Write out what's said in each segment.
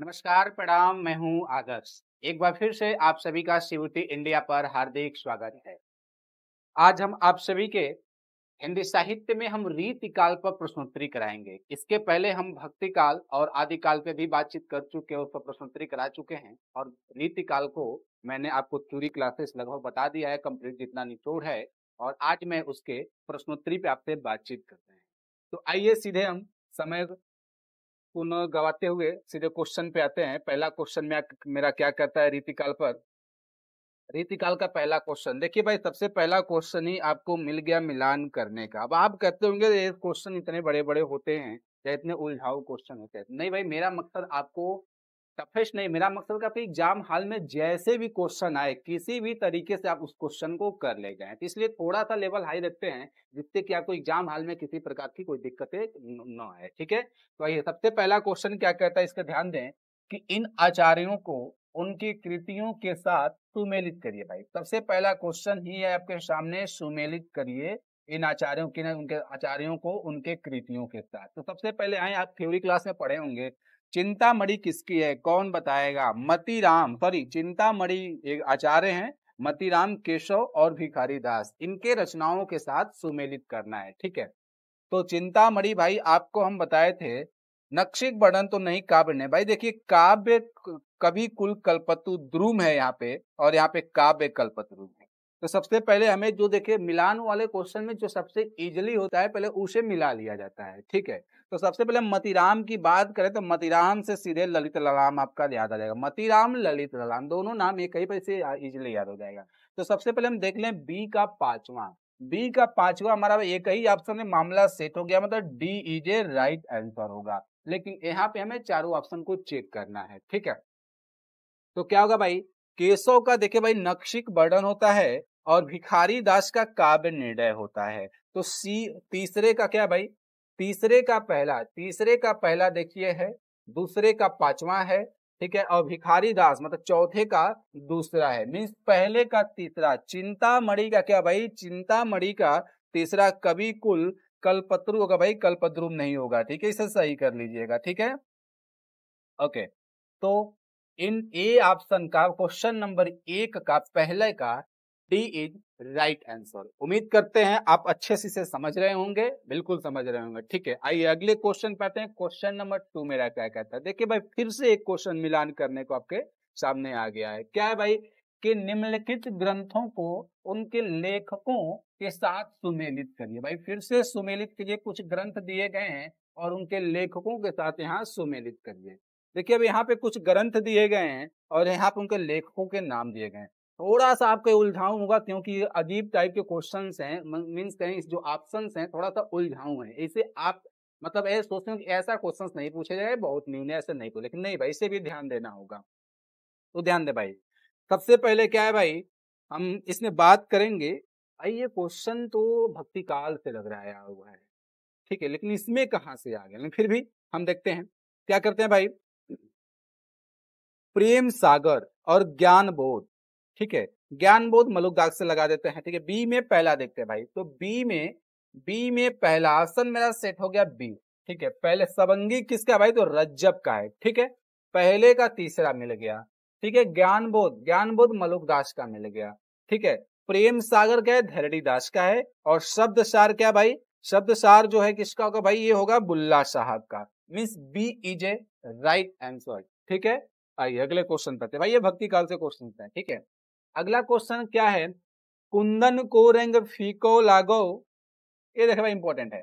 नमस्कार प्रणाम मैं हूं आदर्श एक बार फिर से आप सभी का सीबीटी इंडिया पर हार्दिक स्वागत है आज हम आप सभी के हिंदी साहित्य में हम रीति काल पर प्रश्नोत्तरी कराएंगे इसके पहले हम भक्ति काल और आदि काल पे भी बातचीत कर चुके हैं उस पर प्रश्नोत्तरी करा चुके हैं और रीति काल को मैंने आपको चूरी क्लासेस लगभग बता दिया है कंप्लीट जितना निचोड़ है और आज मैं उसके प्रश्नोत्तरी पे आपसे बातचीत करते हैं तो आइए सीधे हम समय पुनः गवाते हुए सीधे क्वेश्चन पे आते हैं पहला क्वेश्चन में मेरा क्या कहता है रीतिकाल पर रीतिकाल का पहला क्वेश्चन देखिए भाई सबसे पहला क्वेश्चन ही आपको मिल गया मिलान करने का अब आप कहते होंगे ये क्वेश्चन इतने बड़े बड़े होते हैं या इतने उलझाऊ क्वेश्चन होते हैं नहीं भाई मेरा मकसद आपको टफेस्ट नहीं मेरा मकसद का एग्जाम हाल में जैसे भी क्वेश्चन आए किसी भी तरीके से आप उस क्वेश्चन को कर ले जाए तो इसलिए थोड़ा सा लेवल हाई रखते हैं जिससे कि आपको एग्जाम हाल में किसी प्रकार की कोई दिक्कतें न आए ठीक है तो आइए सबसे पहला क्वेश्चन क्या कहता है इसका ध्यान दें कि इन आचार्यों को उनकी कृतियों के साथ सुमेलित करिए भाई सबसे पहला क्वेश्चन ही है आपके सामने सुमेलित करिए इन आचार्यों की उनके आचार्यों को उनके कृतियों के साथ तो सबसे पहले आए आप थ्योरी क्लास में पढ़े होंगे चिंतामणि किसकी है कौन बताएगा मती राम सॉरी चिंतामणि एक आचार्य हैं मतीराम केशव और भिखारी दास इनके रचनाओं के साथ सुमेलित करना है ठीक है तो चिंतामणि भाई आपको हम बताए थे नक्शिक वर्णन तो नहीं काव्य ने भाई देखिए काव्य कवि कुल कल्पतु द्रुम है यहाँ पे और यहाँ पे काव्य कल्पतु है तो सबसे पहले हमें जो देखिए मिलान वाले क्वेश्चन में जो सबसे इजिली होता है पहले उसे मिला लिया जाता है ठीक है तो सबसे पहले मतिराम की बात करें तो मतिराम से सीधे ललित ललाम आपका याद आ जाएगा मतिराम ललित ललाम दोनों नाम एक ही पैसे इजिली याद हो जाएगा तो सबसे पहले हम देख लें बी का पांचवा बी का पांचवा हमारा एक ही ऑप्शन में मामला सेट हो गया मतलब D is a right answer होगा लेकिन यहाँ पे हमें चारों ऑप्शन को चेक करना है ठीक है तो क्या होगा भाई केशव का देखिये भाई नक्शिक वर्णन होता है और भिखारी दास का काव्य निर्णय होता है तो सी तीसरे का क्या भाई तीसरे का पहला तीसरे का पहला देखिए है दूसरे का पांचवा है ठीक है और भिखारी दास मतलब चौथे का दूसरा है मीन्स पहले का तीसरा चिंता मणि का क्या भाई चिंता मणि का तीसरा कवि कुल कलपत्रु होगा भाई कल्पद्रुम नहीं होगा ठीक है इसे सही कर लीजिएगा ठीक है ओके तो इन ए ऑप्शन का क्वेश्चन नंबर एक का पहले का डी इज राइट आंसर उम्मीद करते हैं आप अच्छे से इसे समझ रहे होंगे बिल्कुल समझ रहे होंगे ठीक है आइए अगले क्वेश्चन पे आते हैं क्वेश्चन नंबर टू मेरा क्या कहता है देखिए भाई फिर से एक क्वेश्चन मिलान करने को आपके सामने आ गया है क्या है भाई कि निम्नलिखित ग्रंथों को उनके लेखकों के साथ सुमेलित करिए भाई फिर से सुमेलित करिए कुछ ग्रंथ दिए गए हैं और उनके लेखकों के साथ यहाँ सुमेलित करिए देखिए अब यहाँ पे कुछ ग्रंथ दिए गए हैं और यहाँ पे उनके लेखकों के नाम दिए गए हैं थोड़ा सा आपको उलझाऊ होगा क्योंकि अजीब टाइप के क्वेश्चन है मीन्स कहीं जो ऑप्शन है थोड़ा सा उलझाऊ है इसे आप मतलब ऐसे सोचते हैं कि ऐसा क्वेश्चन नहीं पूछे जाए बहुत न्यून ऐसे नहीं पूछे लेकिन नहीं भाई इसे भी ध्यान देना होगा तो ध्यान दे भाई सबसे पहले क्या है भाई हम इसमें बात करेंगे भाई ये क्वेश्चन तो भक्ति काल से लग रहा आया हुआ है ठीक है लेकिन इसमें कहाँ से आ गया फिर भी हम देखते हैं क्या करते हैं भाई प्रेम सागर और ज्ञान बोध ठीक है ज्ञान बोध मलुक दाग से लगा देते हैं ठीक है बी में पहला देखते हैं भाई तो बी में बी में पहला ऑप्शन मेरा सेट हो गया बी ठीक है पहले सबंगी किसका भाई तो रज्जब का है ठीक है पहले का तीसरा मिल गया ठीक है ज्ञान बोध ज्ञान बोध मलुक दास का मिल गया ठीक है प्रेम सागर क्या है धरड़ी दास का है और शब्द सार क्या भाई शब्द सार जो है किसका होगा भाई ये होगा बुल्ला साहब का means B is a right answer ठीक है आइए अगले क्वेश्चन पर भाई ये भक्ति काल से क्वेश्चन है ठीक है अगला क्वेश्चन क्या है कुंदन को रंग फीको लागो ये देखे भाई इंपॉर्टेंट है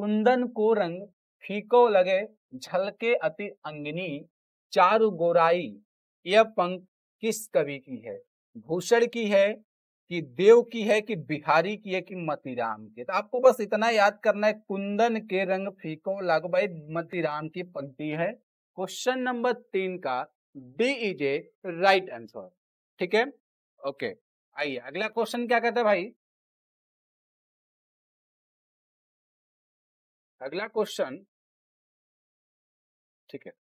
कुंदन को रंग फीको लगे झलके अति अंगनी चारु गोराई यह पंख किस कवि की है भूषण की है कि देव की है कि बिहारी की है कि मतीराम की तो आपको बस इतना याद करना है कुंदन के रंग फीको लागो भाई मतीराम की पंक्ति है क्वेश्चन नंबर तीन का D is a right answer ठीक है ओके आइए अगला क्वेश्चन क्या कहता है भाई अगला क्वेश्चन ठीक है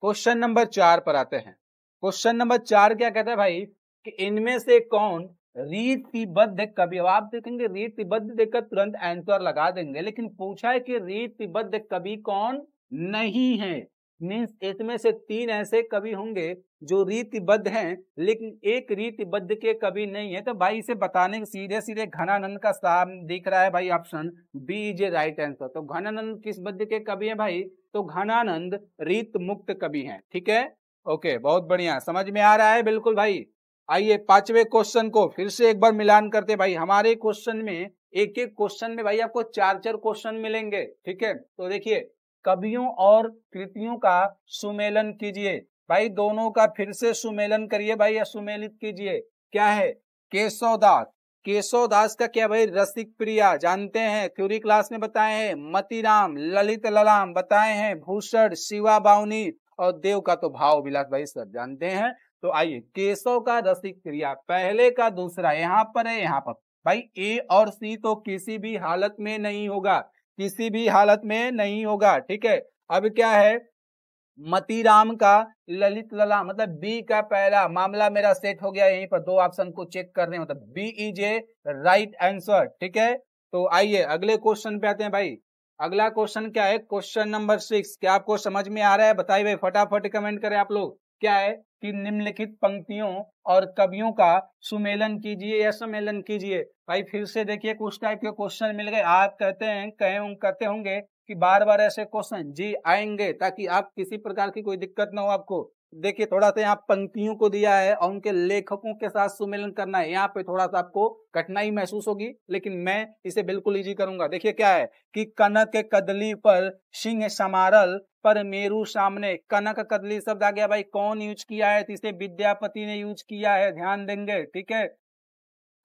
क्वेश्चन नंबर चार पर आते हैं क्वेश्चन नंबर चार क्या कहता है भाई कि इनमें से कौन रीतिबद्ध कवि अब आप देखेंगे रीतिबद्ध देखकर तुरंत आंसर लगा देंगे लेकिन पूछा है कि रीतिबद्ध कवि कौन नहीं है मीन्स इसमें से तीन ऐसे कवि होंगे जो रीतिबद्ध हैं लेकिन एक रीतिबद्ध के कवि नहीं है तो भाई इसे बताने सीधे सीधे घनानंद का साम दिख रहा है भाई option B is a right answer तो घनानंद किस बद्ध के कवि है भाई तो घनानंद रीत मुक्त कवि हैं ठीक है ओके बहुत बढ़िया समझ में आ रहा है बिल्कुल भाई आइए पांचवे क्वेश्चन को फिर से एक बार मिलान करते भाई हमारे क्वेश्चन में एक एक क्वेश्चन में भाई आपको चार चार क्वेश्चन मिलेंगे ठीक है तो देखिए कवियों और कृतियों का सुमेलन कीजिए भाई दोनों का फिर से सुमेलन करिए भाई या सुमेलित कीजिए क्या है केशव दास का क्या भाई रसिक प्रिया जानते हैं थ्योरी क्लास में बताए हैं मतीराम ललित ललाम बताए हैं भूषण शिवा बावनी और देव का तो भाव विलास भाई सर जानते हैं तो आइए केशव का रसिक क्रिया पहले का दूसरा यहाँ पर है यहाँ पर भाई ए और सी तो किसी भी हालत में नहीं होगा किसी भी हालत में नहीं होगा ठीक है अब क्या है मतीराम का ललित लला मतलब बी का पहला मामला मेरा सेट हो गया यहीं पर दो ऑप्शन को चेक कर रहे मतलब B is a right answer ठीक है तो आइए अगले क्वेश्चन पे आते हैं भाई अगला क्वेश्चन क्या है क्वेश्चन नंबर सिक्स क्या आपको समझ में आ रहा है बताइए भाई फटाफट कमेंट करें आप लोग क्या है कि निम्नलिखित पंक्तियों और कवियों का सुमेलन कीजिए या सम्मेलन कीजिए भाई फिर से देखिए कुछ टाइप के क्वेश्चन मिल गए आप कहते हैं कहे कहते होंगे कि बार बार ऐसे क्वेश्चन जी आएंगे ताकि आप किसी प्रकार की कोई दिक्कत ना हो आपको देखिए थोड़ा सा यहाँ पंक्तियों को दिया है और उनके लेखकों के साथ सुमेलन करना है यहाँ पे थोड़ा सा आपको कठिनाई महसूस होगी लेकिन मैं इसे बिल्कुल इजी करूंगा देखिए क्या है कि कनक कदली पर सिंह समारल पर मेरू सामने कनक कदली शब्द आ गया भाई कौन यूज किया है इसे विद्यापति ने यूज किया है ध्यान देंगे ठीक है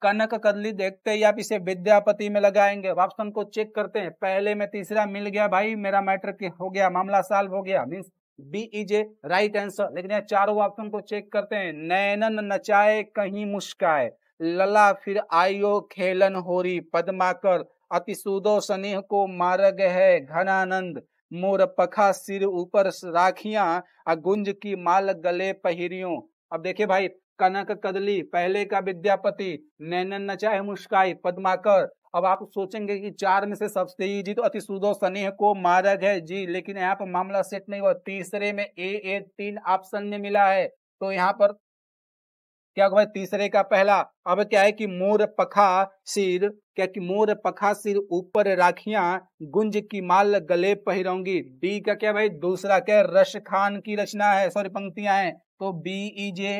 कनक कदली देखते ही आप इसे विद्यापति में लगाएंगे ऑप्शन को चेक करते हैं पहले में तीसरा मिल गया भाई मेरा मैटर हो गया मामला सॉल्व हो गया means B is a right answer लेकिन चारों ऑप्शन को चेक करते हैं नैनन नचाए कहीं मुस्काए लला फिर आयो खेलन होरी पदमाकर अति सुदो स्नेह को मार्ग है घनानंद मोर पखा सिर ऊपर राखिया गुंज की माल गले पहरियों अब देखिये भाई कनक कदली पहले का विद्यापति नैनन नचाए मुस्काई पद्माकर अब आप सोचेंगे कि चार में से सबसे जी तो अति सुदो स्नेह को मारक है जी लेकिन यहाँ पर मामला सेट नहीं हुआ तीसरे में ए ए तीन ऑप्शन में मिला है तो यहाँ पर क्या भाई तीसरे का पहला अब क्या है कि मोर पखा सिर क्या कि मोर पखा सिर ऊपर राखिया गुंज की माल गले पहरोंगी डी का क्या भाई दूसरा क्या रश खान की रचना है सॉरी पंक्तियां हैं तो B is a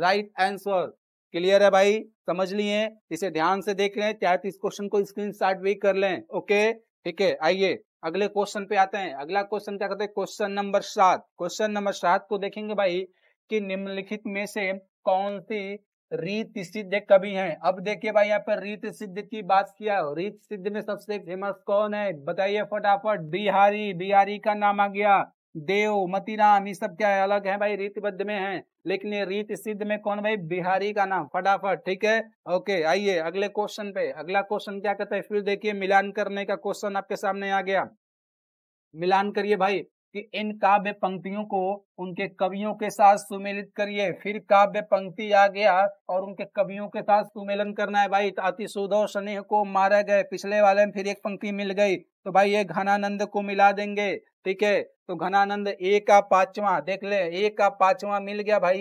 right answer clear है भाई समझ लिए इसे ध्यान से देख रहे हैं चाहे तो इस क्वेश्चन को स्क्रीन शॉट भी कर लें ओके ठीक है आइए अगले क्वेश्चन पे आते हैं अगला क्वेश्चन क्या कहते हैं क्वेश्चन नंबर सात क्वेश्चन नंबर सात को देखेंगे भाई कि निम्नलिखित में से कौन सी रीत सिद्ध कवि है अब देखिए भाई यहाँ पर रीत सिद्ध की बात किया रीत सिद्ध में सबसे फेमस कौन है बताइए फटाफट बिहारी बिहारी का नाम आ गया देव मतीराम ये सब क्या है अलग है भाई रीतिबद्ध में है लेकिन ये रीत सिद्ध में कौन भाई बिहारी का नाम फटाफट ठीक है ओके आइए अगले क्वेश्चन पे अगला क्वेश्चन क्या कहता है फिर देखिए मिलान करने का क्वेश्चन आपके सामने आ गया मिलान करिए भाई कि इन काव्य पंक्तियों को उनके कवियों के साथ सुमेलित करिए फिर काव्य पंक्ति आ गया और उनके कवियों के साथ सुमेलन करना है भाई अति सुधो स्नेह को मारा गए पिछले वाले में फिर एक पंक्ति मिल गई तो भाई ये घनानंद को मिला देंगे ठीक है तो घनानंद ए का पांचवा देख ले ए का पांचवा मिल गया भाई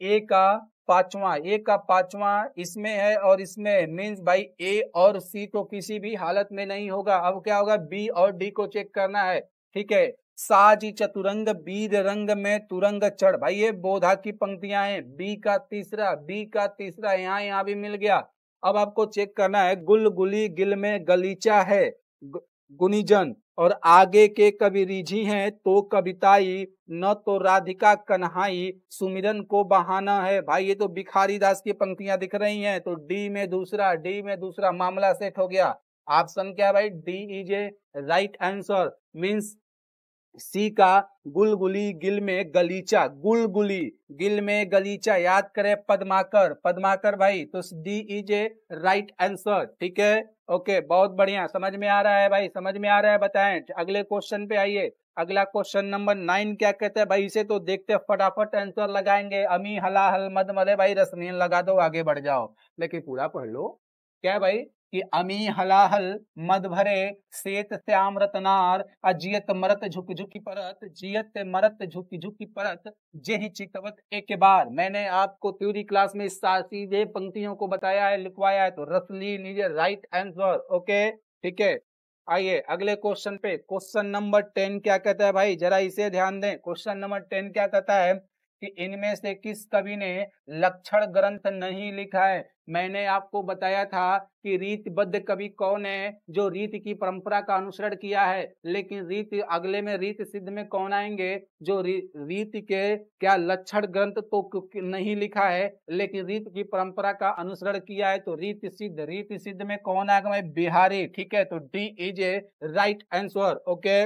ए का पांचवा ए का पांचवा इसमें है और इसमें मीन्स भाई ए और सी तो किसी भी हालत में नहीं होगा अब क्या होगा बी और डी को चेक करना है ठीक है साज चतुरंग बीर रंग में तुरंग चढ़ भाई ये बोधा की पंक्तियां हैं बी का तीसरा बी का तीसरा यहाँ यहाँ भी मिल गया अब आपको चेक करना है गुल गुली गिल में गलीचा है गुनीजन और आगे के कवि रिझी हैं तो कविताई न तो राधिका कन्हाई सुमिरन को बहाना है भाई ये तो भिखारी दास की पंक्तियां दिख रही हैं तो डी में दूसरा डी में दूसरा मामला सेट हो गया ऑप्शन क्या भाई D is a right answer means C का गुलगुली गिल में गलीचा गुलगुली गिल में गलीचा याद करें पदमाकर पदमाकर भाई तो D is a right answer ठीक है ओके बहुत बढ़िया समझ में आ रहा है भाई समझ में आ रहा है बताएं अगले क्वेश्चन पे आइए अगला क्वेश्चन नंबर नाइन क्या कहते हैं भाई इसे तो देखते फटाफट आंसर लगाएंगे अमी हला हल मद मदे भाई रसनीन लगा दो आगे बढ़ जाओ लेकिन पूरा पढ़ लो क्या भाई कि अमी हलाहल मद भरे सेत श्याम रतनार अजियत मरत झुक झुकी परत जियत मरत झुकी झुकी परत जेहि चितवत एक बार मैंने आपको थ्योरी क्लास में सीधे पंक्तियों को बताया है लिखवाया है तो रसली लीजिए राइट आंसर ओके ठीक है आइए अगले क्वेश्चन पे क्वेश्चन नंबर टेन क्या कहता है भाई जरा इसे ध्यान दें क्वेश्चन नंबर टेन क्या कहता है कि इनमें से किस कवि ने लक्षण ग्रंथ नहीं लिखा है मैंने आपको बताया था कि रीतबद्ध कवि कौन है जो रीत की परंपरा का अनुसरण किया है लेकिन रीत अगले में रीत सिद्ध में कौन आएंगे जो रीत के क्या लक्षण ग्रंथ तो नहीं लिखा है लेकिन रीत की परंपरा का अनुसरण किया है तो रीत सिद्ध रीत सिद्ध में कौन आएगा बिहारी ठीक है तो D is a right answer okay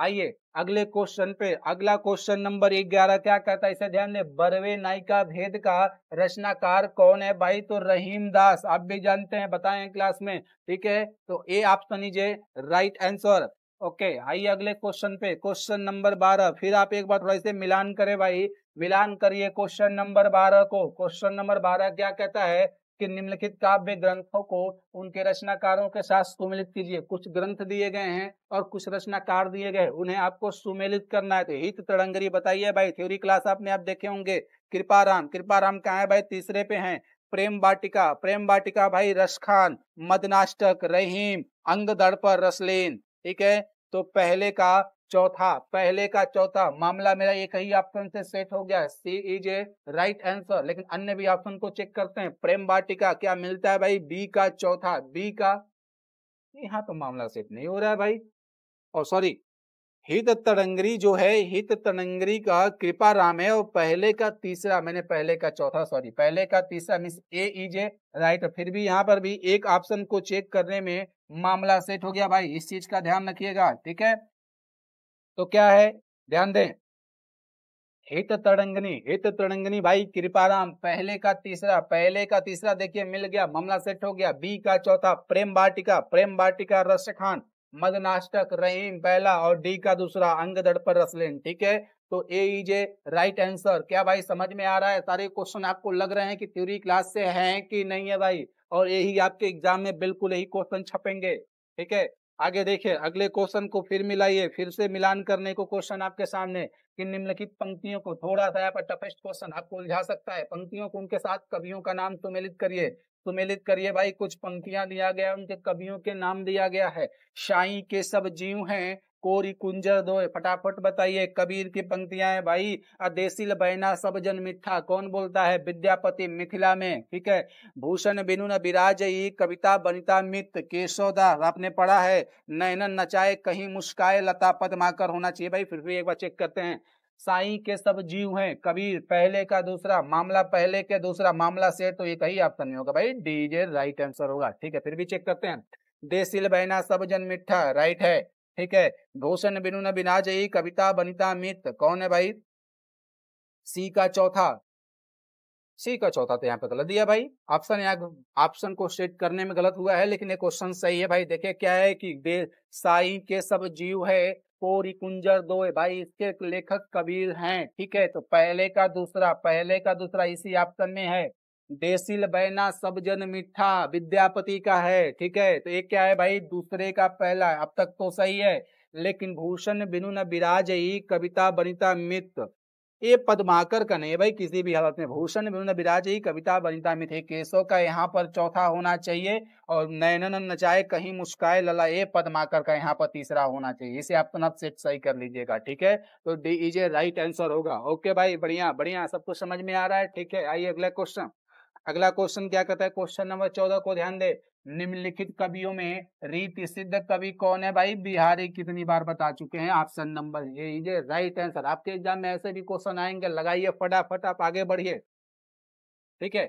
आइए अगले क्वेश्चन पे अगला क्वेश्चन नंबर ग्यारह क्या कहता है इसे ध्यान दे बरवे नायिका भेद का रचनाकार कौन है भाई तो रहीम दास आप भी जानते हैं बताए क्लास में ठीक है तो ए आप समझिए राइट आंसर ओके आइए अगले क्वेश्चन पे क्वेश्चन नंबर बारह फिर आप एक बार थोड़ा इसे मिलान करें भाई मिलान करिए क्वेश्चन नंबर बारह को क्वेश्चन नंबर बारह क्या कहता है कि निम्नलिखित काव्य ग्रंथों को उनके रचनाकारों के साथ सुमेलित कीजिए कुछ ग्रंथ दिए गए हैं और कुछ रचनाकार दिए गए उन्हें आपको सुमेलित करना है तो हित तड़ंगरी बताइए भाई थ्योरी क्लास आपने आप देखे होंगे कृपा राम कृपा राम कहाँ है भाई तीसरे पे हैं प्रेम बाटिका प्रेम बाटिका भाई रसखान मदनाष्टक रहीम अंग दड़ पर रसलेन ठीक है तो पहले का चौथा पहले का चौथा मामला मेरा एक ही ऑप्शन से सेट हो गया C is a right answer लेकिन अन्य भी ऑप्शन को चेक करते हैं प्रेम वाटिका क्या मिलता है भाई बी का चौथा बी का यहाँ तो मामला सेट नहीं हो रहा है भाई और सॉरी हित तरंगरी जो है हित तरंगरी का कृपा राम है और पहले का तीसरा मैंने पहले का चौथा सॉरी पहले का तीसरा miss A is a right फिर भी यहाँ पर भी एक ऑप्शन को चेक करने में मामला सेट हो गया भाई इस चीज का ध्यान रखिएगा ठीक है तो क्या है ध्यान दें हित तड़ंगनी हित तड़ंगनी भाई कृपाराम पहले का तीसरा पहले का तीसरा देखिए मिल गया मामला सेट हो गया बी का चौथा प्रेम बाटिका प्रेम बाटिका रस खान मदनाष्टक रहीम पहला और डी का दूसरा अंग दड़ पर रसलेन ठीक है तो A is a right answer क्या भाई समझ में आ रहा है सारे क्वेश्चन आपको लग रहे हैं कि थ्योरी क्लास से है कि नहीं है भाई और यही आपके एग्जाम में बिल्कुल यही क्वेश्चन छपेंगे ठीक है आगे देखिए अगले क्वेश्चन को फिर मिलाइए फिर से मिलान करने को क्वेश्चन आपके सामने कि निम्नलिखित पंक्तियों को थोड़ा सा यहाँ पर टफेस्ट क्वेश्चन आपको उलझा सकता है पंक्तियों को उनके साथ कवियों का नाम सुमेलित करिए सुमेलित करिए भाई कुछ पंक्तियां दिया गया उनके कवियों के नाम दिया गया है शाही के सब जीव हैं कोरी कुंजर दो फटाफट बताइए कबीर की पंक्तियां है भाई अदेसिल बहना सब जन मिठा कौन बोलता है विद्यापति मिथिला में ठीक है भूषण बिनु न बिराज ही कविता बनिता मित केशोदा आपने पढ़ा है नयनन नचाए कहीं मुस्काए लता पदमाकर होना चाहिए भाई फिर भी एक बार चेक करते हैं साई के सब जीव हैं कबीर पहले का दूसरा मामला पहले के दूसरा मामला से तो ये कही आप नहीं होगा भाई डीजे राइट आंसर होगा ठीक है फिर भी चेक करते हैं देसिल बहना सब जन मिठा राइट है ठीक है भूषण बिनु बिना जयी कविता बनिता मित कौन है भाई सी का चौथा सी का चौथा तो यहाँ पे गलत दिया भाई ऑप्शन यहाँ ऑप्शन को सेट करने में गलत हुआ है लेकिन ये क्वेश्चन सही है भाई देखिए क्या है कि दे साई के सब जीव है कोरी कुंजर दो भाई इसके लेखक कबीर हैं ठीक है तो पहले का दूसरा पहले का दूसरा इसी ऑप्शन में है देसिल बैना सब जन मिठा विद्यापति का है ठीक है तो एक क्या है भाई दूसरे का पहला है अब तक तो सही है लेकिन भूषण बिनु न विराज ही कविता बनिता मित ये पदमाकर का नहीं भाई किसी भी हालत में भूषण बिनु न विराज ही कविता बनिता मित है केशव का यहाँ पर चौथा होना चाहिए और नयनन नचाए कहीं मुस्काए लला ये पदमाकर का यहाँ पर तीसरा होना चाहिए इसे आप अपना सेट सही कर लीजिएगा ठीक है तो D is a right answer होगा ओके भाई बढ़िया बढ़िया सब कुछ समझ में आ रहा है ठीक है आइए अगला क्वेश्चन अगला क्वेश्चन क्या कहता है क्वेश्चन नंबर चौदह को ध्यान दे निम्नलिखित कवियों में रीति सिद्ध कवि कौन है भाई बिहारी कितनी बार बता चुके हैं ऑप्शन नंबर ये ये राइट आंसर आपके एग्जाम में ऐसे भी क्वेश्चन आएंगे लगाइए फटाफट आप आगे बढ़िए ठीक है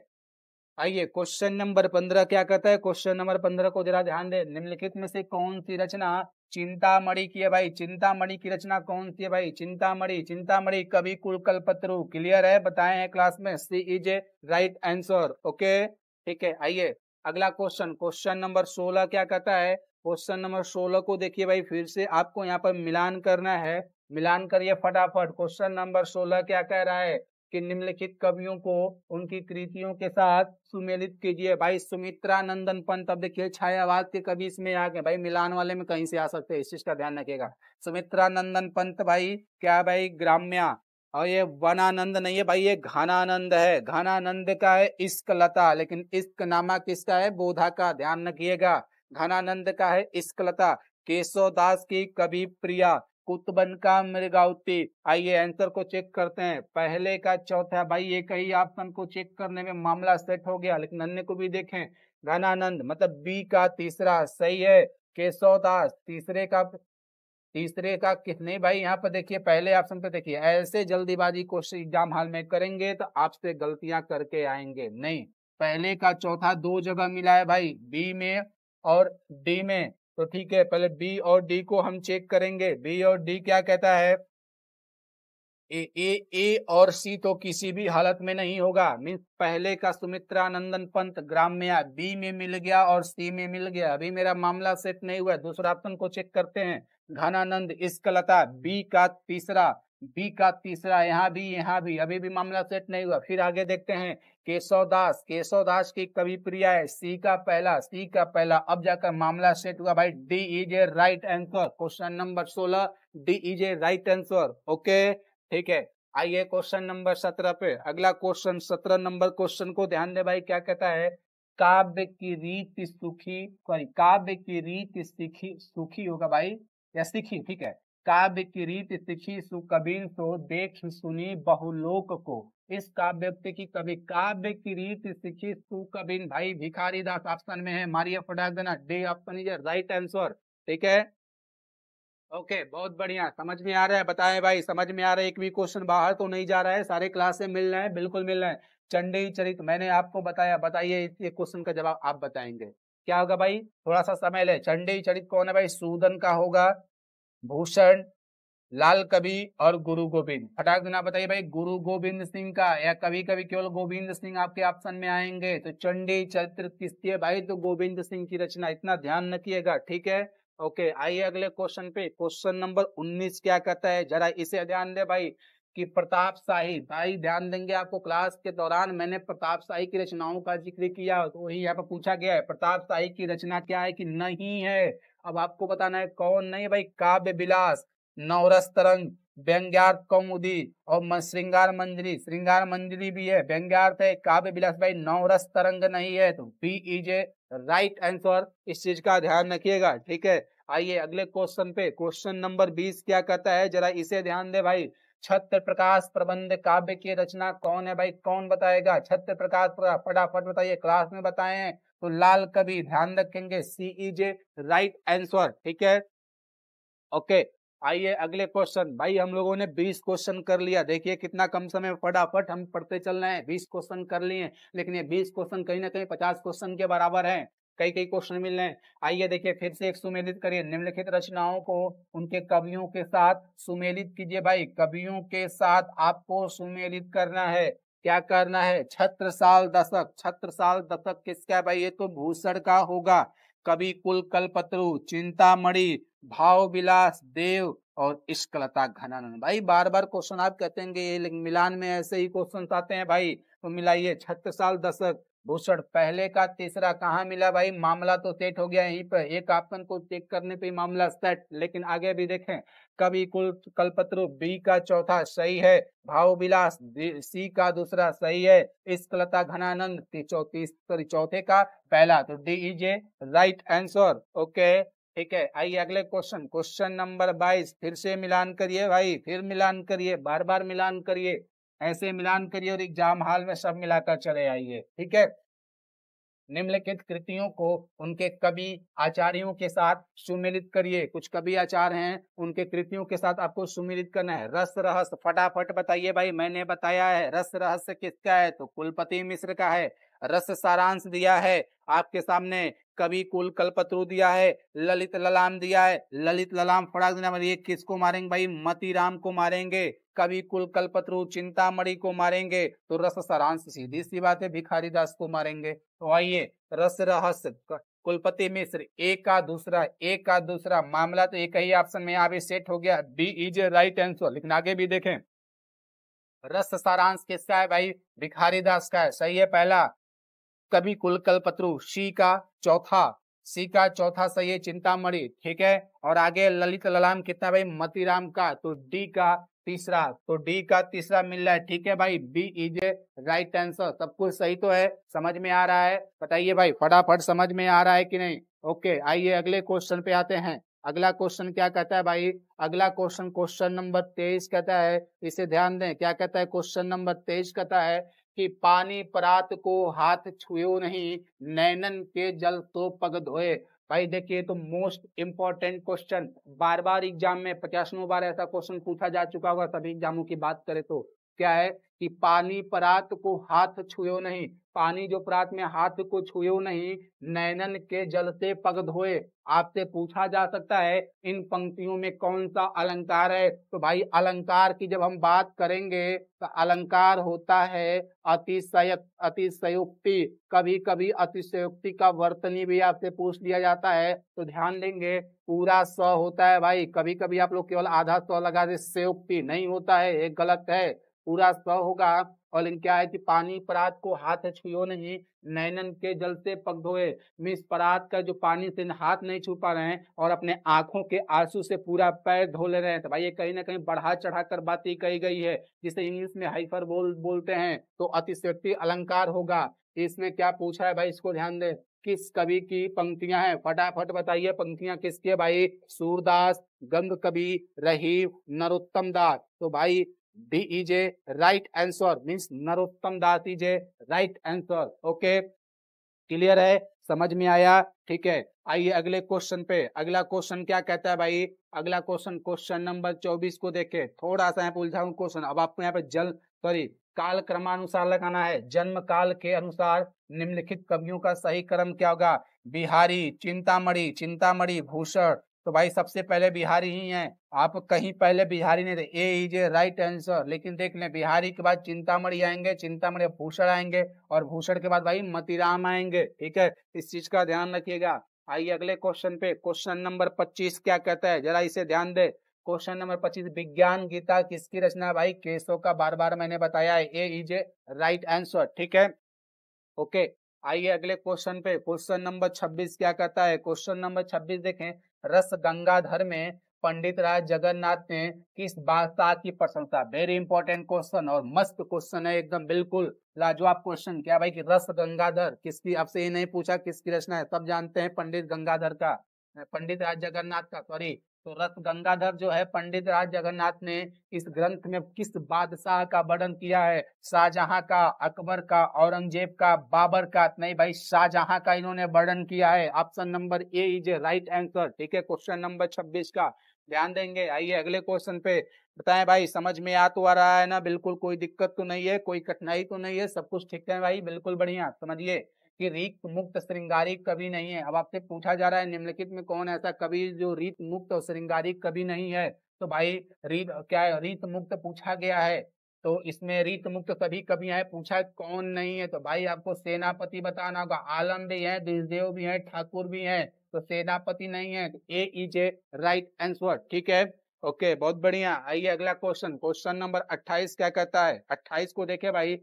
आइए क्वेश्चन नंबर पंद्रह क्या कहता है क्वेश्चन नंबर पंद्रह को जरा ध्यान दे निम्नलिखित में से कौन सी रचना चिंतामणि की है भाई चिंतामणि की रचना कौन सी है भाई चिंतामणि चिंतामणि कवि कुलकलपत्रु क्लियर है बताए हैं क्लास में C is a right answer okay ठीक है आइए अगला क्वेश्चन क्वेश्चन नंबर सोलह क्या कहता है क्वेश्चन नंबर सोलह को देखिए भाई फिर से आपको यहाँ पर मिलान करना है मिलान करिए फटाफट क्वेश्चन नंबर सोलह क्या कह रहा है कि निम्नलिखित कवियों को उनकी कृतियों के साथ सुमेलित कीजिए भाई सुमित्रा नंदन पंत अब देखिए छायावाद के कवि इसमें आ गए भाई मिलान वाले में कहीं से आ सकते हैं इस चीज का ध्यान रखिएगा सुमित्रा नंदन पंत भाई क्या भाई ग्राम्या और ये वनानंद नहीं है भाई ये घनानंद है घनानंद का है इश्क लता लेकिन इश्क नामा किसका है बोधा का ध्यान रखिएगा घनानंद का है इश्क लता दास की कवि प्रिया कुतबन का मृगावती आइए आंसर को चेक करते हैं पहले का चौथा भाई ये कहीं ऑप्शन को चेक करने में मामला सेट हो गया लेकिन अन्य को भी देखें घनानंद मतलब बी का तीसरा सही है केशव दास तीसरे का तीसरे का कितने भाई यहाँ पर देखिए पहले ऑप्शन पे देखिए ऐसे जल्दीबाजी कोशिश एग्जाम हाल में करेंगे तो आपसे गलतियां करके आएंगे नहीं पहले का चौथा दो जगह मिला है भाई बी में और डी में तो ठीक है पहले बी और डी को हम चेक करेंगे बी और डी क्या कहता है ए ए ए और सी तो किसी भी हालत में नहीं होगा मीन्स पहले का सुमित्रा नंदन पंत ग्राम में आ बी में मिल गया और सी में मिल गया अभी मेरा मामला सेट नहीं हुआ दूसरा ऑप्शन को चेक करते हैं घनानंद कलता बी का तीसरा बी का तीसरा यहाँ भी यहाँ भी अभी भी मामला सेट नहीं हुआ फिर आगे देखते हैं केशव दास केशव दास की कवि प्रिया है सी का पहला सी का पहला अब जाकर मामला सेट हुआ भाई D is a right answer question number सोलह D is a right answer okay ठीक है आइए क्वेश्चन नंबर सत्रह पे अगला क्वेश्चन सत्रह नंबर क्वेश्चन को ध्यान दे भाई क्या कहता है काव्य की रीत सुखी सॉरी काव्य की रीत सीखी सुखी होगा भाई या सीखी ठीक है काव्य की रीत सिखी सुकबीर सो तो देख सुनी बहुलोक को इस काव्य की कवि काव्य की रीत सिखी सुकबीन भाई भिखारी दास ऑप्शन में है मारिया फटाक देना D option is right answer ठीक है ओके okay, बहुत बढ़िया समझ में आ रहा है बताएं भाई समझ में आ रहा है एक भी क्वेश्चन बाहर तो नहीं जा रहा है सारे क्लासे मिल रहे हैं बिल्कुल मिल रहे हैं चंडी चरित मैंने आपको बताया बताइए इस क्वेश्चन का जवाब आप बताएंगे क्या होगा भाई थोड़ा सा समय ले चंडी चरित कौन है भाई सूदन का होगा भूषण लाल कवि और गुरु गोविंद फटाक देना बताइए भाई गुरु गोविंद सिंह का या कभी कभी केवल गोविंद सिंह आपके ऑप्शन में आएंगे तो चंडी चरित्र किस्ती है भाई तो गोविंद सिंह की रचना इतना ध्यान किएगा ठीक है ओके आइए अगले क्वेश्चन पे क्वेश्चन नंबर उन्नीस क्या कहता है जरा इसे ध्यान दे भाई कि प्रताप शाही भाई ध्यान देंगे आपको क्लास के दौरान मैंने प्रताप शाही की रचनाओं का जिक्र किया तो वही यहाँ पर पूछा गया है प्रताप शाही की रचना क्या है कि नहीं है अब आपको बताना है कौन नहीं भाई काव्य विलास नवरस तरंग व्यंग्यार्थ कौमुदी और श्रृंगार मंजरी श्रृंगार मंजरी भी है व्यंग्यार्थ है काव्य विलास भाई नवरस तरंग नहीं है तो B is a right answer इस चीज का ध्यान रखिएगा ठीक है आइए अगले क्वेश्चन पे क्वेश्चन नंबर बीस क्या कहता है जरा इसे ध्यान दे भाई छत्र प्रकाश प्रबंध काव्य की रचना कौन है भाई कौन बताएगा छत्र प्रकाश फटाफट बताइए क्लास में बताएं तो लाल कभी ध्यान रखेंगे सीईज राइट आंसर ठीक है ओके आइए अगले क्वेश्चन भाई हम लोगों ने 20 क्वेश्चन कर लिया देखिए कितना कम समय फटाफट हम पढ़ते चल रहे हैं 20 क्वेश्चन कर लिए लेकिन ये 20 क्वेश्चन कहीं ना कहीं 50 क्वेश्चन के बराबर हैं कई कई क्वेश्चन मिल रहे हैं आइए देखिए फिर से एक सुमेलित करिए निम्नलिखित रचनाओं को उनके कवियों के साथ सुमेलित कीजिए भाई कवियों के साथ आपको सुमेलित करना है क्या करना है छत्र साल दशक छत्र साल दशक किसका भाई ये तो भूषण का होगा कवि कुल कलपत्रु चिंतामणि भाव विलास देव और इश्कलता घनानंद भाई बार बार क्वेश्चन आप कहते हैं ये मिलान में ऐसे ही क्वेश्चन आते हैं भाई तो मिलाइए छत्र साल दशक भूषण पहले का तीसरा कहाँ मिला भाई मामला तो सेट हो गया यहीं पर एक आपन को चेक करने पे मामला सेट लेकिन आगे भी देखें कवि कुल कलपत्र बी का चौथा सही है भाव विलास सी का दूसरा सही है इस कलता घनानंद सॉरी चौथे का पहला तो D is a right answer okay ठीक है आइए अगले क्वेश्चन क्वेश्चन नंबर बाईस फिर से मिलान करिए भाई फिर मिलान करिए बार बार मिलान करिए ऐसे मिलान करिए और एग्जाम हाल में सब मिलाकर चले आइए ठीक है निम्नलिखित कृतियों को उनके कवि आचार्यों के साथ सुमिलित करिए कुछ कवि आचार हैं उनके कृतियों के साथ आपको सुमिलित करना है रस रहस्य फटाफट बताइए भाई मैंने बताया है रस रहस्य किसका है तो कुलपति मिश्र का है रस सारांश दिया है आपके सामने कवि कुल कलपत्रु दिया है ललित ललाम दिया है ललित ललाम फड़ाक देना मारिए किसको मारेंगे भाई मती राम को मारेंगे कवि कुल कलपत्रु चिंतामणि को मारेंगे तो रस सारांश सीधी सी बात है भिखारी दास को मारेंगे तो आइए रस रहस्य कुलपति मिश्र एक का दूसरा एक का दूसरा मामला तो एक ही ऑप्शन में यहाँ सेट हो गया बी इज राइट आंसर लेकिन आगे भी देखें रस सारांश किसका है भाई भिखारी दास का है सही है पहला कभी कुलकलपत्रु सी का चौथा सी का चौथा सही है चिंतामणि ठीक है और आगे ललित ललाम कितना भाई मतीराम का तो डी का तीसरा तो डी का तीसरा मिल रहा है ठीक है भाई B is a right answer सब कुछ सही तो है समझ में आ रहा है बताइए भाई फटाफट समझ में आ रहा है कि नहीं ओके आइए अगले क्वेश्चन पे आते हैं अगला क्वेश्चन क्या कहता है भाई अगला क्वेश्चन क्वेश्चन नंबर तेईस कहता है इसे ध्यान दें क्या कहता है क्वेश्चन नंबर तेईस कहता है कि पानी परात को हाथ छुओ नहीं नैनन के जल तो पग धोए भाई देखिए तो मोस्ट इम्पोर्टेंट क्वेश्चन बार बार एग्जाम में पचासनों बार ऐसा क्वेश्चन पूछा जा चुका होगा सभी एग्जामों की बात करें तो क्या है कि पानी परात को हाथ छुयो नहीं पानी जो परात में हाथ को छुयो नहीं नैनन के जल से पग धोए आपसे पूछा जा सकता है इन पंक्तियों में कौन सा अलंकार है तो भाई अलंकार की जब हम बात करेंगे तो अलंकार होता है अतिशय अतिशयोक्ति कभी कभी अतिशयोक्ति का वर्तनी भी आपसे पूछ लिया जाता है तो ध्यान देंगे पूरा स होता है भाई कभी कभी आप लोग केवल आधा स लगा दे सयोक्ति नहीं होता है एक गलत है पूरा स्व होगा और लेकिन क्या है कि पानी परात को हाथ छुयो नहीं नैनन के जल से पग धोए मिस परात का जो पानी से हाथ नहीं छू पा रहे हैं और अपने आंखों के आंसू से पूरा पैर धो ले रहे हैं तो भाई ये कहीं ना कहीं बढ़ा चढ़ा कर बातें कही गई है जिसे इंग्लिश में हाइफर बोल बोलते हैं तो अतिशक्ति अलंकार होगा इसमें क्या पूछा है भाई इसको ध्यान दे किस कवि की पंक्तियां हैं फटाफट बताइए पंक्तियां किसकी है भाई सूरदास गंग कवि रही नरोत्तम दास तो भाई D is a right answer means Narottam Das is a right answer okay clear है समझ में आया ठीक है आइए अगले क्वेश्चन पे अगला क्वेश्चन क्या कहता है भाई अगला क्वेश्चन क्वेश्चन नंबर चौबीस को देखे थोड़ा सा यहाँ पे उलझा क्वेश्चन अब आपको यहाँ पे जल सॉरी काल क्रमानुसार लगाना है जन्म काल के अनुसार निम्नलिखित कवियों का सही क्रम क्या होगा बिहारी चिंतामणि चिंतामणि भूषण तो भाई सबसे पहले बिहारी ही हैं आप कहीं पहले बिहारी नहीं थे A is a right answer लेकिन देख लें बिहारी के बाद चिंतामणि आएंगे चिंतामणि भूषण आएंगे और भूषण के बाद भाई मतीराम आएंगे ठीक है इस चीज का ध्यान रखिएगा आइए अगले क्वेश्चन पे क्वेश्चन नंबर पच्चीस क्या कहता है जरा इसे ध्यान दे क्वेश्चन नंबर पच्चीस विज्ञान गीता किसकी रचना भाई केशो का बार बार मैंने बताया है A is a right answer ठीक है ओके आइए अगले क्वेश्चन पे क्वेश्चन नंबर छब्बीस क्या कहता है क्वेश्चन नंबर छब्बीस देखें रस गंगाधर में पंडित राज जगन्नाथ ने किस बादशाह की प्रशंसा वेरी इंपॉर्टेंट क्वेश्चन और मस्त क्वेश्चन है एकदम बिल्कुल लाजवाब क्वेश्चन क्या भाई कि रस गंगाधर किसकी आपसे ये नहीं पूछा किसकी रचना है सब जानते हैं पंडित गंगाधर का पंडित राज जगन्नाथ का सॉरी तो रस गंगाधर जो है पंडित राज जगन्नाथ ने इस ग्रंथ में किस बादशाह का वर्णन किया है शाहजहां का अकबर का औरंगजेब का बाबर का नहीं भाई शाहजहां का इन्होंने वर्णन किया है option number A is a right answer ठीक है क्वेश्चन नंबर छब्बीस का ध्यान देंगे आइए अगले क्वेश्चन पे बताएं भाई समझ में आ तो आ रहा है ना बिल्कुल कोई दिक्कत तो नहीं है कोई कठिनाई तो नहीं है सब कुछ ठीक है भाई बिल्कुल बढ़िया समझिए कि रिक्त मुक्त श्रृंगारी कभी नहीं है अब आपसे पूछा जा रहा है निम्नलिखित में कौन ऐसा कवि जो रीत मुक्त और श्रृंगारी कभी नहीं है तो भाई रीत क्या है रीत मुक्त पूछा गया है तो इसमें रीत मुक्त सभी कवि है पूछा कौन नहीं है तो भाई आपको सेनापति बताना होगा आलम भी है देशदेव भी है ठाकुर भी है तो सेनापति नहीं है तो A is a right answer ठीक है ओके बहुत बढ़िया आइए अगला क्वेश्चन क्वेश्चन नंबर 28 क्या कहता है 28 को देखे भाई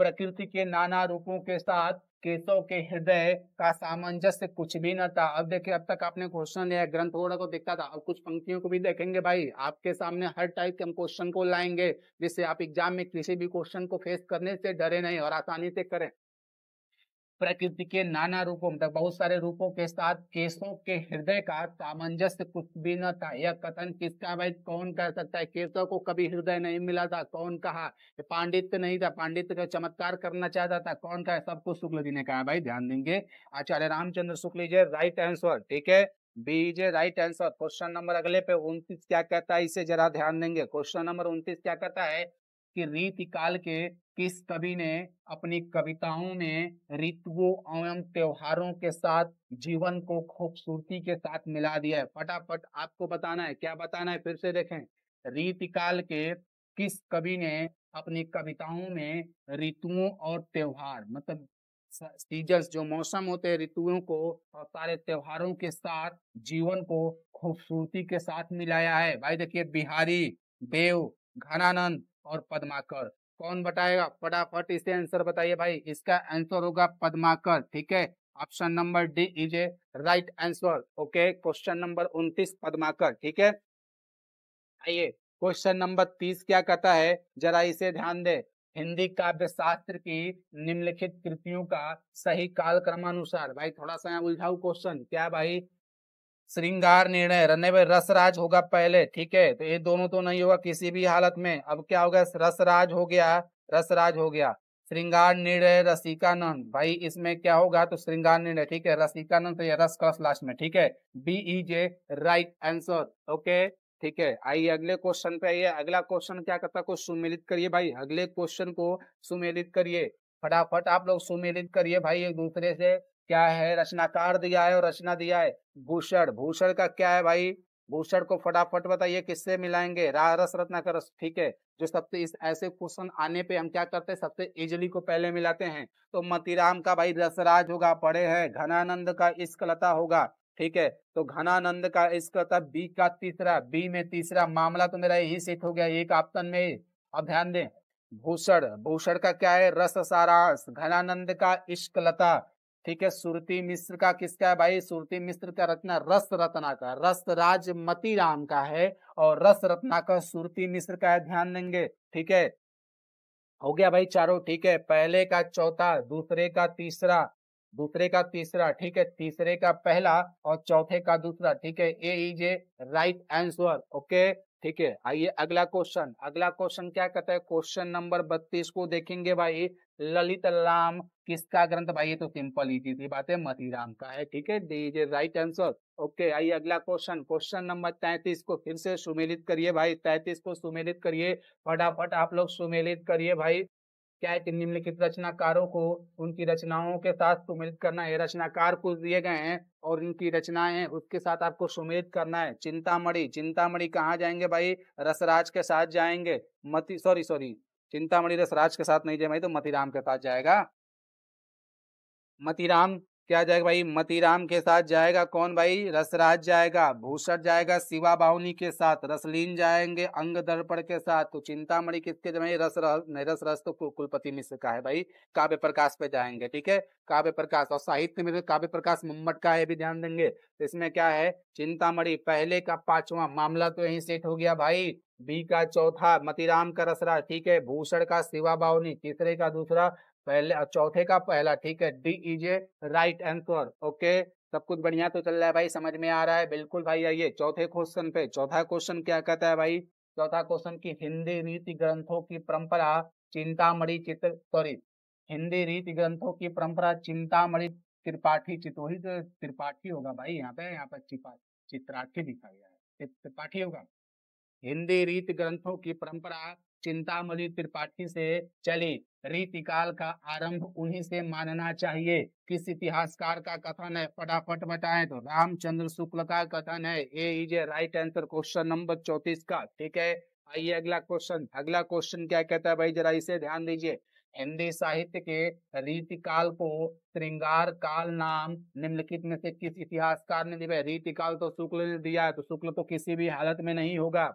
प्रकृति के नाना रूपों के साथ केशव के हृदय का सामंजस्य कुछ भी न था अब देखिए अब तक आपने क्वेश्चन लिया ग्रंथ को देखता था अब कुछ पंक्तियों को भी देखेंगे भाई आपके सामने हर टाइप के हम क्वेश्चन को लाएंगे जिससे आप एग्जाम में किसी भी क्वेश्चन को फेस करने से डरे नहीं और आसानी से करें प्रकृति के नाना रूपों मतलब बहुत सारे रूपों के साथ केसों के हृदय का सामंजस्य कुछ भी न था यह कथन किसका भाई कौन कर सकता है केसों को कभी हृदय नहीं मिला था कौन कहा पांडित्य नहीं था पांडित्य का चमत्कार करना चाहता था कौन कहा सबको शुक्ल जी ने कहा भाई ध्यान देंगे आचार्य रामचंद्र शुक्ल जी राइट आंसर ठीक है B is right answer question number अगले पे उन्तीस क्या कहता है इसे जरा ध्यान देंगे क्वेश्चन नंबर उन्तीस क्या कहता है कि रीति काल के किस कवि ने अपनी कविताओं में ऋतुओं एवं त्योहारों के साथ जीवन को खूबसूरती के साथ मिला दिया है फटाफट आपको बताना है क्या बताना है फिर से देखें रीति काल के किस कवि ने अपनी कविताओं में ऋतुओं और त्योहार मतलब सीजन्स जो मौसम होते हैं ऋतुओं को और सारे त्योहारों के साथ जीवन को खूबसूरती के साथ मिलाया है भाई देखिए बिहारी देव घनानंद और पदमाकर कौन बताएगा फटाफट इसे आंसर बताइए भाई इसका आंसर होगा पदमाकर ठीक है option number D is a right answer okay question number उन्तीस पदमाकर ठीक है आइए क्वेश्चन नंबर तीस क्या कहता है जरा इसे ध्यान दे हिंदी काव्य शास्त्र की निम्नलिखित कृतियों का सही काल क्रमानुसार भाई थोड़ा सा यहाँ उलझाऊ क्वेश्चन क्या भाई श्रृंगार निर्णय रने रसराज होगा पहले ठीक है तो ये दोनों तो नहीं होगा किसी भी हालत में अब क्या होगा रसराज हो गया रसराज हो गया श्रृंगार निर्णय रसिकानंद भाई इसमें क्या होगा तो श्रृंगार निर्णय ठीक है रसिकानंद तो रस कस लास्ट में ठीक है B is a right answer okay ठीक है आइए अगले क्वेश्चन पे आइए अगला क्वेश्चन क्या करता को सुमेलित करिए भाई अगले क्वेश्चन को सुमेलित करिए फटाफट आप लोग सुमेलित करिए भाई एक दूसरे से क्या है रचनाकार दिया है और रचना दिया है भूषण भूषण का क्या है भाई भूषण को फटाफट बताइए किससे मिलाएंगे रस रत्ना का रस ठीक है जो सबसे इस ऐसे क्वेश्चन आने पे हम क्या करते हैं सबसे इजली को पहले मिलाते हैं तो मतीराम का भाई रसराज होगा पढ़े हैं घनानंद का इसकलता होगा ठीक है तो घनानंद का इसकलता बी का तीसरा बी में तीसरा मामला तो मेरा यही सिद्ध हो गया एक ऑप्शन में अब ध्यान दें भूषण भूषण का क्या है रस सारांश घनानंद का इश्कलता ठीक है सुरति मिश्र का किसका है भाई सुरति मिश्र का रचना रस रत्ना का रस राज मती राम का है और रस रत्ना का सुरति मिश्र का है ध्यान देंगे ठीक है हो गया भाई चारों ठीक है पहले का चौथा दूसरे का तीसरा दूसरे का तीसरा ठीक है तीसरे का पहला और चौथे का दूसरा ठीक है A is a right answer okay ठीक है आइए अगला क्वेश्चन अगला क्वेश्चन क्या कहता है क्वेश्चन नंबर बत्तीस को देखेंगे भाई ललित राम किसका ग्रंथ भाई ये तो सिंपल इजी थी बात है मतीराम का है ठीक है इज राइट आंसर ओके आइए अगला क्वेश्चन क्वेश्चन नंबर तैतीस को फिर से सुमेलित करिए भाई तैतीस को सुमेलित करिए फटाफट आप लोग सुमेलित करिए भाई क्या है कि निम्नलिखित रचनाकारों को उनकी रचनाओं के साथ सुमेलित करना है रचनाकार कुछ दिए गए हैं और इनकी रचनाएं उसके साथ आपको सुमेलित करना है चिंतामणि चिंतामणि कहाँ जाएंगे भाई रसराज के साथ जाएंगे मति सॉरी सॉरी चिंतामणि रसराज के साथ नहीं जाए भाई तो मतिराम के साथ जाएगा मतिराम क्या जाएगा भाई मतीराम के साथ जाएगा कौन भाई रसराज जाएगा भूषण जाएगा शिवा बाहुनी के साथ रसलीन जाएंगे अंग दर्पण के साथ तो चिंतामणि किसके भाई रस नहीं रस रस तो कुलपति मिश्र का है भाई काव्य प्रकाश पे जाएंगे ठीक है काव्य प्रकाश और साहित्य में काव्य प्रकाश मुम्मट का है भी ध्यान देंगे तो इसमें क्या है चिंतामणि पहले का पांचवा मामला तो यही सेट हो गया भाई बी का चौथा मतीराम का रसरा ठीक है भूषण का शिवा बावनी तीसरे का दूसरा पहले चौथे का पहला ठीक है D is a right answer okay सब कुछ बढ़िया तो चल रहा है भाई समझ में आ रहा है बिल्कुल भाई आइए चौथे क्वेश्चन पे चौथा क्वेश्चन क्या कहता है भाई चौथा क्वेश्चन की हिंदी रीति ग्रंथों की परंपरा चिंतामणि चित्र सॉरी हिंदी रीति ग्रंथों की परंपरा चिंतामणि त्रिपाठी चितोही तो त्रिपाठी होगा भाई यहाँ पे यहाँ पे चित्राठी लिखा गया है त्रिपाठी होगा हिंदी रीति ग्रंथों की परंपरा चिंतामणि त्रिपाठी से चली रीतिकाल का आरंभ उन्हीं से मानना चाहिए किस इतिहासकार का कथन है फटाफट बताएं तो रामचंद्र शुक्ल का कथन है A is a right answer question number चौतीस का ठीक है आइए अगला क्वेश्चन अगला क्वेश्चन क्या कहता है भाई जरा इसे ध्यान दीजिए हिंदी साहित्य के रीतिकाल को श्रृंगार काल नाम निम्नलिखित में से किस इतिहासकार ने दिया रीतिकाल तो शुक्ल ने दिया है तो शुक्ल तो किसी भी हालत में नहीं होगा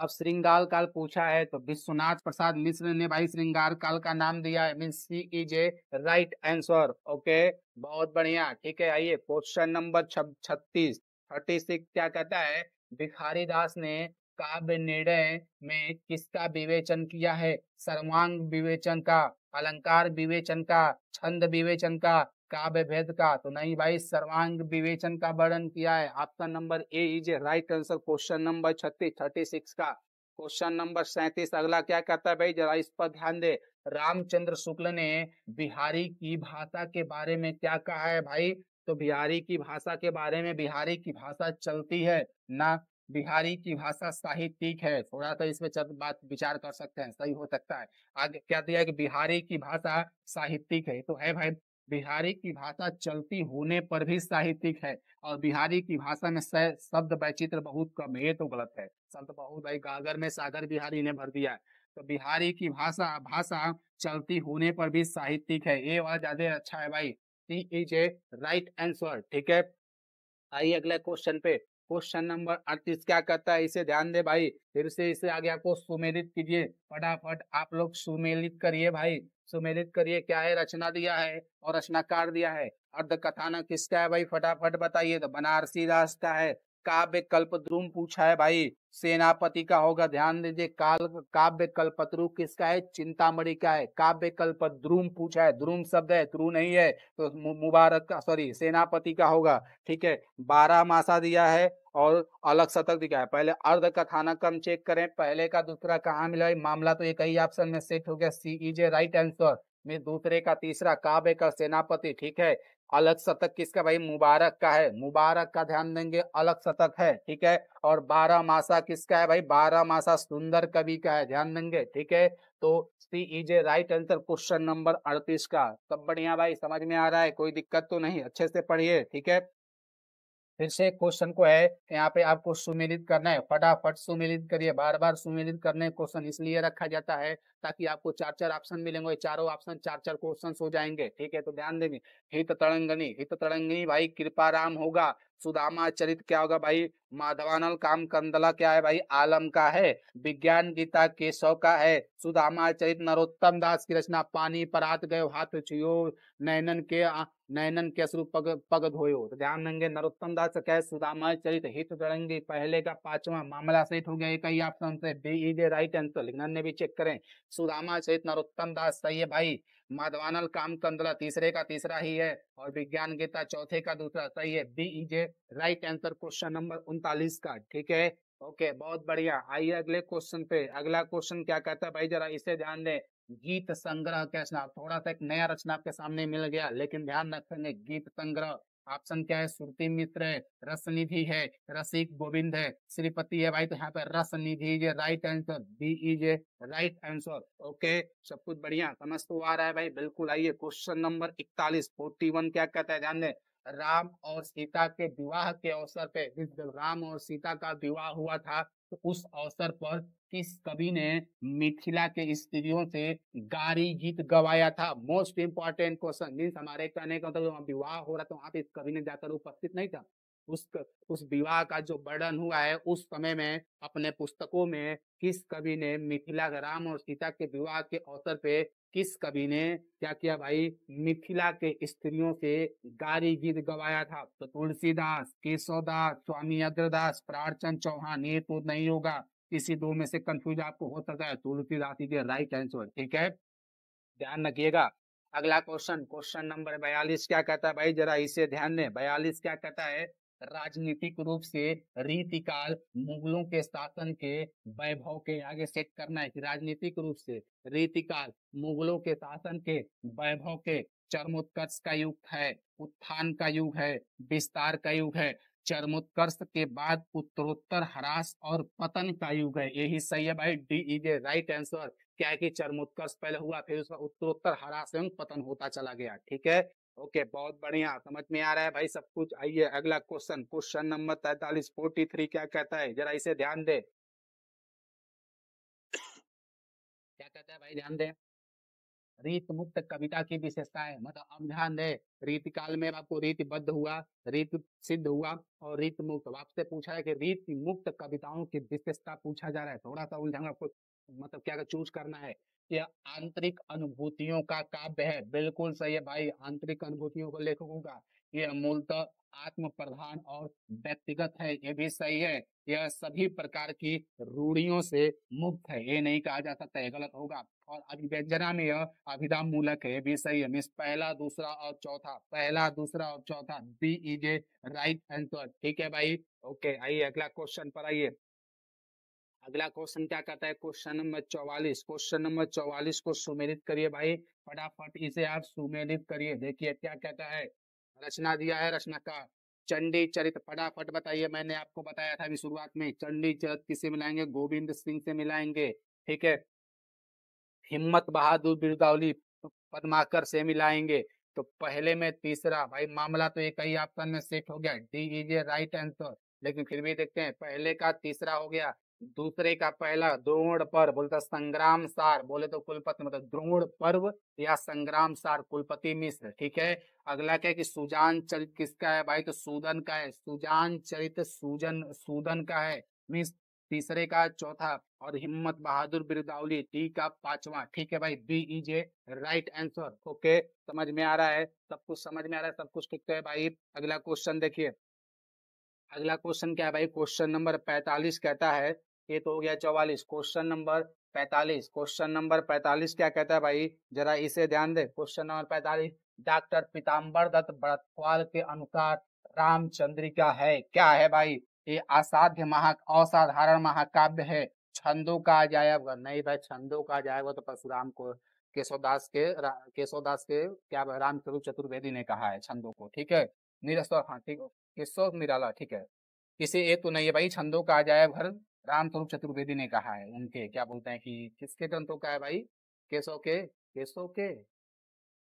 अब श्रृंगाल काल पूछा है तो विश्वनाथ प्रसाद मिश्र ने भाई श्रृंगार काल का नाम दिया है mean C is a right answer okay बहुत बढ़िया ठीक है आइए क्वेश्चन नंबर छत्तीस थर्टी सिक्स क्या कहता है भिखारी दास ने काव्य निर्णय में किसका विवेचन किया है सर्वांग विवेचन का अलंकार विवेचन का छंद विवेचन का काव्य भेद का तो नहीं भाई सर्वांग विवेचन का वर्णन किया है आपका number A is right answer question number छत्तीस थर्टी सिक्स का क्वेश्चन नंबर सैतीस अगला क्या कहता है भाई जरा इस पर ध्यान दे रामचंद्र शुक्ल ने बिहारी की भाषा के बारे में क्या कहा है भाई तो बिहारी की भाषा के बारे में बिहारी की भाषा चलती है ना बिहारी की भाषा साहित्यिक है थोड़ा सा तो इसमें चंद बात विचार कर सकते हैं सही हो सकता है आगे क्या दिया कि बिहारी की भाषा साहित्यिक है तो है भाई बिहारी की भाषा चलती होने पर भी साहित्यिक है और बिहारी की भाषा में शब्द वैचित्र बहुत कम है तो गलत है शब्द बहुत भाई गागर में सागर बिहारी ने भर दिया तो बिहारी की भाषा भाषा चलती होने पर भी साहित्यिक है ये वाला ज्यादा अच्छा है भाई C is a right answer ठीक है आइए अगले क्वेश्चन पे क्वेश्चन नंबर अड़तीस क्या कहता है इसे ध्यान दे भाई फिर से इसे आगे आपको सुमेलित कीजिए फटाफट आप लोग सुमेलित करिए भाई सुमेलित करिए क्या है रचना दिया है और रचनाकार दिया है अर्ध कथानक किसका है भाई फटाफट बताइए तो बनारसी दास का है काव्य कल्पद्रुम पूछा है भाई सेनापति का होगा ध्यान दीजिए काल काव्य कल्पत्रु किसका है चिंतामणि का है काव्य कल्पद्रुम पूछा है द्रुम शब्द है ध्रु नहीं है तो मुबारक का सॉरी सेनापति का होगा ठीक है बारह मासा दिया है और अलग शतक दिखाया पहले अर्ध कथाना क्रम चेक करें पहले का दूसरा कहाँ मिला है मामला तो ये कई ऑप्शन में सेट हो गया C is a right answer में दूसरे का तीसरा काव्य का सेनापति ठीक है अलग शतक किसका भाई मुबारक का है मुबारक का ध्यान देंगे अलग शतक है ठीक है और बारह मासा किसका है भाई बारह मासा सुंदर कवि का है ध्यान देंगे ठीक है तो C is a right answer question number अड़तीस का सब बढ़िया भाई समझ में आ रहा है कोई दिक्कत तो नहीं अच्छे से पढ़िए ठीक है फिर से क्वेश्चन को है यहाँ पे आपको सुमेलित करना है फटाफट सुमेलित करिए बार बार सुमेलित करने क्वेश्चन इसलिए रखा जाता है ताकि आपको चार चार ऑप्शन मिलेंगे चारों ऑप्शन चार चार क्वेश्चन हो जाएंगे ठीक है तो ध्यान देंगे हित तरंगनी हित तरंगनी भाई कृपा राम होगा सुदामा चरित क्या होगा भाई माधवानल काम कंदला क्या है भाई आलम का है विज्ञान गीता केशव का है सुदामा चरित नरोत्तम दास की रचना पानी परात गयो हाथ छुयो नैनन के नयनन के अश्रु पग पग धोयो तो ध्यान देंगे नरोत्तम दास क्या है सुदामा चरित हित करेंगे पहले का पांचवा मामला सहित हो गया एक ही option B is right answer लेकिन अन्य भी चेक करें सुदामा चरित नरोत्तम दास सही है भाई माधवानल काम कंदला तीसरे का तीसरा ही है और विज्ञान गीता चौथे का दूसरा सही है B is a right answer question number उनतालीस का ठीक है ओके बहुत बढ़िया आइए अगले क्वेश्चन पे अगला क्वेश्चन क्या कहता है भाई जरा इसे ध्यान दें गीत संग्रह कैसा थोड़ा सा एक नया रचना आपके सामने मिल गया लेकिन ध्यान रखेंगे गीत संग्रह ऑप्शन क्या है श्रुति मित्र है रसनिधि है रसिक गोविंद है श्रीपति है भाई तो यहाँ पे Rasnidhi is right answer B is right answer okay सब कुछ बढ़िया समझ तो आ रहा है भाई बिल्कुल आइए क्वेश्चन नंबर इकतालीस फोर्टी वन क्या कहता है ध्यान दें राम और सीता के विवाह के अवसर पे जब राम और सीता का विवाह हुआ था तो उस अवसर पर किस कवि ने मिथिला के स्त्रियों से गारी गीत गवाया था मोस्ट इम्पोर्टेंट क्वेश्चन मीन्स हमारे कहने का मतलब तो विवाह हो रहा था तो वहां पे इस कवि ने जाकर उपस्थित नहीं था उस उस विवाह का जो वर्णन हुआ है उस समय में अपने पुस्तकों में किस कवि ने मिथिला राम और सीता के विवाह के अवसर पे किस कवि ने क्या किया भाई मिथिला के स्त्रियों से गारी गीत गवाया था तो तुलसीदास केशवदास स्वामी अग्रदास प्राणचंद चौहान ये तो नहीं होगा किसी दो में से कंफ्यूज आपको हो सकता है तुलसीदास के राइट आंसर ठीक है ध्यान रखिएगा अगला क्वेश्चन क्वेश्चन नंबर बयालीस क्या कहता है भाई जरा इसे ध्यान दें बयालीस क्या कहता है राजनीतिक रूप से रीतिकाल मुगलों के शासन के वैभव के आगे सेट करना है कि राजनीतिक रूप से रीतिकाल मुगलों के शासन के वैभव के चरमोत्कर्ष का युग है उत्थान का युग है विस्तार का युग है चरमोत्कर्ष के बाद उत्तरोत्तर ह्रास और पतन का युग है यही सही है भाई D is a right answer क्या है कि चरमोत्कर्ष पहले हुआ फिर उसका उत्तरोत्तर ह्रास एवं पतन होता चला गया ठीक है ओके बहुत बढ़िया समझ में आ रहा है भाई सब कुछ आइए अगला क्वेश्चन क्वेश्चन नंबर तैतालीस फोर्टी थ्री क्या कहता है जरा इसे ध्यान दे क्या कहता है भाई ध्यान दे रीत मुक्त कविता की विशेषता है मतलब अब ध्यान दे रीत काल में आपको रीतिबद्ध हुआ रीत सिद्ध हुआ और रीत मुक्त आपसे पूछा है कि रीत मुक्त कविताओं की विशेषता पूछा जा रहा है थोड़ा सा उलझा आपको मतलब क्या चूज करना है तो यह आंतरिक अनुभूतियों का काव्य है बिल्कुल सही है भाई आंतरिक अनुभूतियों को लेखकों का यह मूलतः आत्म प्रधान और व्यक्तिगत है यह भी सही है यह सभी प्रकार की रूढ़ियों से मुक्त है ये नहीं कहा जा सकता है गलत होगा और अभिव्यंजना में यह अभिधान मूलक है भी सही है मीन पहला दूसरा और चौथा पहला दूसरा और चौथा B is a right answer ठीक है भाई ओके आइए अगला क्वेश्चन पर आइए अगला क्वेश्चन क्या कहता है क्वेश्चन नंबर चौवालीस क्वेश्चन नंबर चौवालीस को सुमेलित करिए भाई फटाफट इसे आप सुमेलित करिए देखिए क्या कहता है रचना दिया है रचना का चंडी चरित फटाफट बताइए मैंने आपको बताया था अभी शुरुआत में चंडी चरित किसे मिलाएंगे गोविंद सिंह से मिलाएंगे ठीक है हिम्मत बहादुर बिरदावली पदमाकर से मिलाएंगे तो पहले में तीसरा भाई मामला तो एक ही ऑप्शन में सेट हो गया D is a right answer लेकिन फिर भी देखते हैं पहले का तीसरा हो गया दूसरे का पहला द्रोण पर्व बोलता संग्राम सार बोले तो कुलपति मतलब द्रोण पर्व या संग्राम सार कुलपति मिश्र ठीक है अगला क्या कि सुजान चरित किसका है भाई तो सूदन का है सुजान चरित सूजन सूदन का है मिस तीसरे का चौथा और हिम्मत बहादुर बिरदावली टी का पांचवा ठीक है भाई B is a right answer okay समझ में आ रहा है सब कुछ समझ में आ रहा है सब कुछ ठीक तो है भाई अगला क्वेश्चन देखिए अगला क्वेश्चन क्या है भाई क्वेश्चन नंबर पैतालीस कहता है ये तो हो गया चौवालीस क्वेश्चन नंबर पैतालीस क्वेश्चन नंबर पैतालीस क्या कहता है भाई जरा इसे ध्यान दे क्वेश्चन नंबर पैतालीस डॉक्टर पीताम्बर दत्त भरतवाल के अनुसार रामचंद्रिका है क्या है भाई ये असाध्य महा असाधारण महाकाव्य है छंदों का अजायब नहीं भाई छंदों का अजायब तो परशुराम को केशवदास के केशवदास के क्या रामस्वरूप चतुर्वेदी ने कहा है छंदों को ठीक है निरस्तर हाँ ठीक केशव निराला ठीक है किसी एक तो नहीं है भाई छंदों का अजायब घर रामस्वरूप चतुर्वेदी ने कहा है उनके क्या बोलते हैं कि किसके ग्रंथों का है भाई केशव के केशव के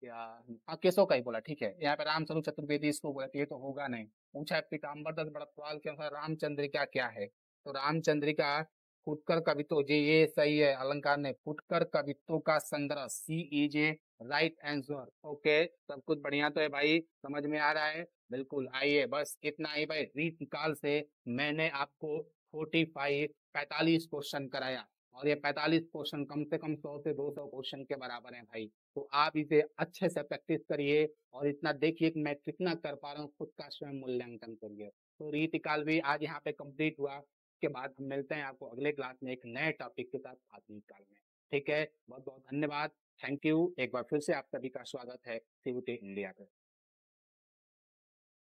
या हाँ, केशव का ही बोला ठीक है यहाँ पे रामस्वरूप चतुर्वेदी इसको बोला ये तो होगा नहीं पूछा पीताम्बर दत्त बड़तवाल के अनुसार रामचंद्रिका क्या है तो रामचंद्रिका फुटकर कवित्व जे ये सही है अलंकार ने फुटकर कवित्व का संग्रह C is a right answer okay सब कुछ बढ़िया तो है भाई समझ में आ रहा है बिल्कुल आइए बस इतना ही भाई रीत काल से मैंने आपको फोर्टी फाइव पैतालीस क्वेश्चन कराया और ये पैंतालीस क्वेश्चन कम से कम सौ से दो सौ क्वेश्चन के बराबर है भाई तो आप इसे अच्छे से प्रैक्टिस करिए और इतना देखिए कि मैं कितना कर पा रहा हूँ खुद का स्वयं मूल्यांकन करिए तो रीतिकाल भी आज यहाँ पे कंप्लीट हुआ के बाद हम मिलते हैं आपको अगले क्लास में एक नए टॉपिक के साथ आधुनिक काल में ठीक है बहुत बहुत धन्यवाद थैंक यू एक बार फिर से आप सभी का स्वागत है सीयूटी इंडिया पे